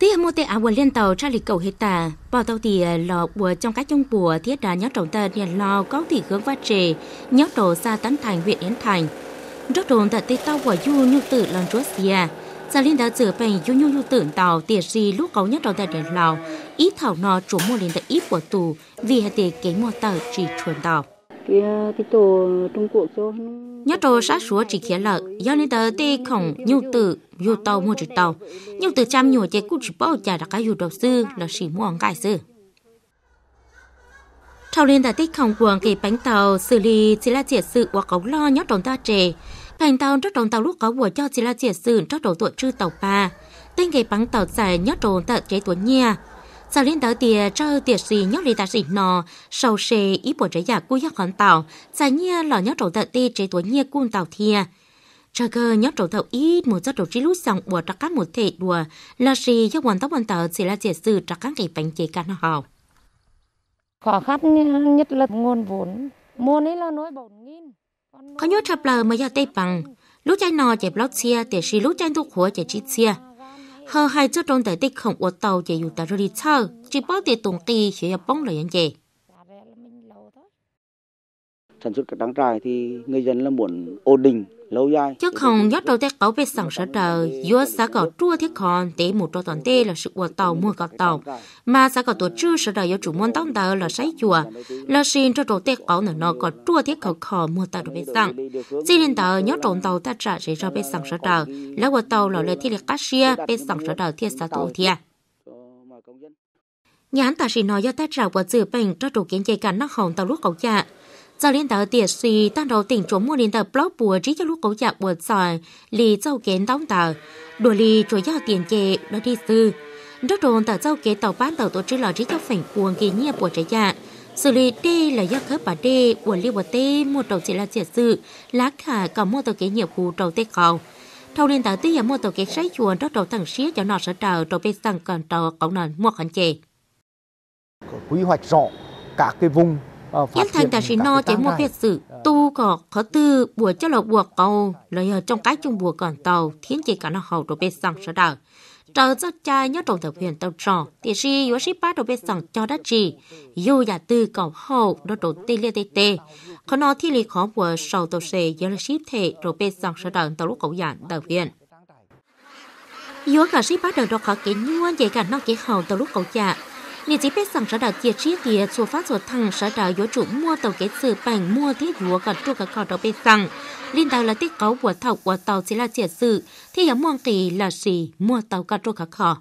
tí mua tê áo liên tàu tra lịch cầu hết tà bỏ tàu thì ờ, lò bùa trong các trong bùa thiết đá nhớ trọng tờ nhà lò có thị hướng va trề nhớ đồ xa tấn thành huyện yến thành rất đồn tại tê tàu của du như tử lần chúa xìa gia linh đã sửa bày du nhu du tử tàu tiệt gì lúc có nhớ trọng tờ đèn lò ít thảo nò chủ mua liên tàu ít của tù vì hệ tê kế mua tờ chỉ chuẩn tàu cái cái tổ trung quốc cho nhớ trò sát súa chỉ khiến lợ do nên tờ tê khổng nhu tử dù tàu mua chỉ tàu nhu tử chăm nhủ chế cụ chỉ bao trả đặc cái dù đầu sư là sĩ mua cái sư sau lên tờ tê khổng quần kỳ bánh tàu xử lý chỉ là triệt sự hoặc cống lo nhớ tròn ta trẻ bánh tàu rất tròn tàu lúc có buổi cho chỉ là triệt sự rất tròn tuổi trư tàu ba tên kỳ bánh tàu dài nhớ tròn tờ chế tuổi nhia giờ lên tới tiề cho tiệt gì nhóc lì ta gì nọ sầu xề ý bộ trái giả cu giác hòn tàu giờ nhia lò nhóc trầu tận ti chế tuấn nhia cung tàu thia cho cơ nhóc trầu tàu ít một giấc trầu trí lút dòng của trắc các một thể đùa là gì do quần tóc quần tàu chỉ là diệt sự trắc các cái bánh chế cả nó khó khăn nhất là nguồn vốn mua ấy là nói bổn nghìn có nhớ chập lờ mới ra tây bằng lúc chai nò chẹp blog xia tiệt gì lúc chai thuốc hùa chẹp chít xia 后海街的地铁口轨道在意大利车，据报道统计，需有帮溃人象。sản xuất các trang trại thì người dân là muốn ổn định lâu dài. Chứ không nhất đầu tết cậu về sản xuất đời, do xã cậu chua thiết còn tế một trò toàn tế là sự của tàu mua cậu tàu, mà xã cậu tổ chư sở đời do chủ môn tông tờ là sấy chùa, là xin cho trò tết cậu nở nó có chua thiết cậu khó mua tàu đồ bê sản. Chỉ nên tờ nhớ trộn tàu ta trả sẽ cho về sản xuất đời, là của tàu là lời thiết liệt cát xia về sản xuất đời thiết xã tổ thiệt à. nhà hắn ta sẽ nói do tác trả của dự bệnh cho chủ kiến chế cả nó hồng tàu lúc cậu chạ giờ liên tờ tiệt suy tăng đầu tỉnh trốn mua liên tờ blog bùa trí cho lúc cố giả bùa sỏi lì dâu kén đóng tờ đùa lì chúa giao tiền kệ đó đi sư rất đồn tờ dâu kế tàu bán tàu tổ chức lò trí cho phảnh cuồng kỳ nhiên bùa trái dạ xử lý đê là do khớp bà đê bùa liêu bùa tê một đầu chỉ là triệt sự lá khả còn mua tàu kế nhiều khu đầu tê cầu thâu liên tờ tuy là mua tàu kế sách chuồn rất đầu thằng xía cho nọ sở tờ đầu bên rằng còn tàu cộng nền mua khẩn chế quy hoạch rõ các cái vùng Ờ, Nhân thành ta sĩ no chỉ mua phép sự tu có khó tư bùa cho lộc bùa cầu lời ở trong cái chung bùa còn tàu thiên chỉ cả nó hầu đồ bê sang sở đạo trở ra cha nhớ trong thực hiện tàu trò thì si yếu sĩ ba đồ bê sang cho đất gì dù giả tư cầu hầu đồ đồ tê liê tê tê khó nó thi lý khó bùa sầu tàu xề yếu là sĩ thể đồ bê sang sở đạo tàu lúc cầu giản tàu viện yếu cả sĩ ba đồ đồ khó kỹ nhuôn vậy cả nó kỹ hầu tàu lúc cầu giản 你只别上车到街市的出发做汤，车到有主 mua tàu cái sự bằng mua thế lúa còn trụ cả cỏ đầu bên rằng linh tàu là tiết cấu của thầu của tàu chỉ là chỉ sự thì ở mong kỳ là gì mua tàu cả trụ cả cỏ